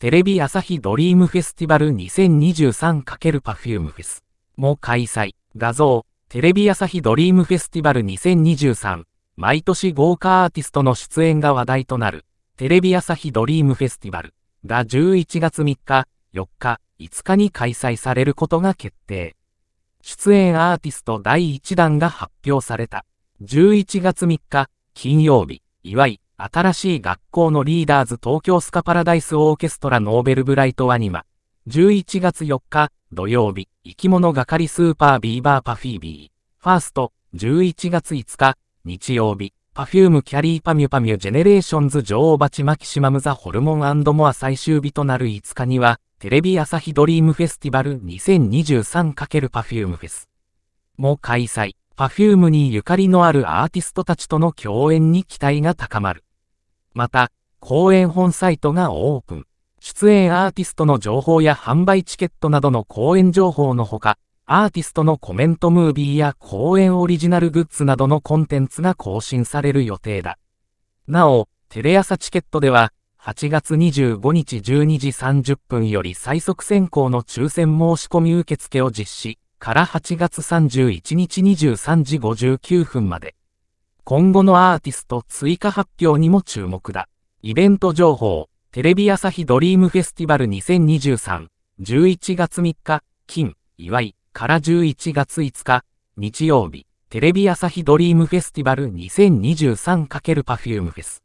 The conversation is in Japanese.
テレビ朝日ドリームフェスティバル 2023× フェスも開催。画像、テレビ朝日ドリームフェスティバル2023。毎年豪華アーティストの出演が話題となる、テレビ朝日ドリームフェスティバルが11月3日、4日、5日に開催されることが決定。出演アーティスト第1弾が発表された。11月3日、金曜日、岩井、新しい学校のリーダーズ東京スカパラダイスオーケストラノーベルブライトアニマ。11月4日土曜日、生き物がかりスーパービーバーパフィービー。ファースト、11月5日日曜日、パフュームキャリーパミュパミュジェネレーションズ女王蜂マキシマムザホルモンモア最終日となる5日には、テレビ朝日ドリームフェスティバル 2023×Perfume フェスも開催。パフュームにゆかりのあるアーティストたちとの共演に期待が高まる。また、公演本サイトがオープン。出演アーティストの情報や販売チケットなどの公演情報のほか、アーティストのコメントムービーや公演オリジナルグッズなどのコンテンツが更新される予定だ。なお、テレ朝チケットでは、8月25日12時30分より最速選考の抽選申し込み受付を実施、から8月31日23時59分まで。今後のアーティスト追加発表にも注目だ。イベント情報、テレビ朝日ドリームフェスティバル2023、11月3日、金、祝い、から11月5日、日曜日、テレビ朝日ドリームフェスティバル 2023× パフュームフェス。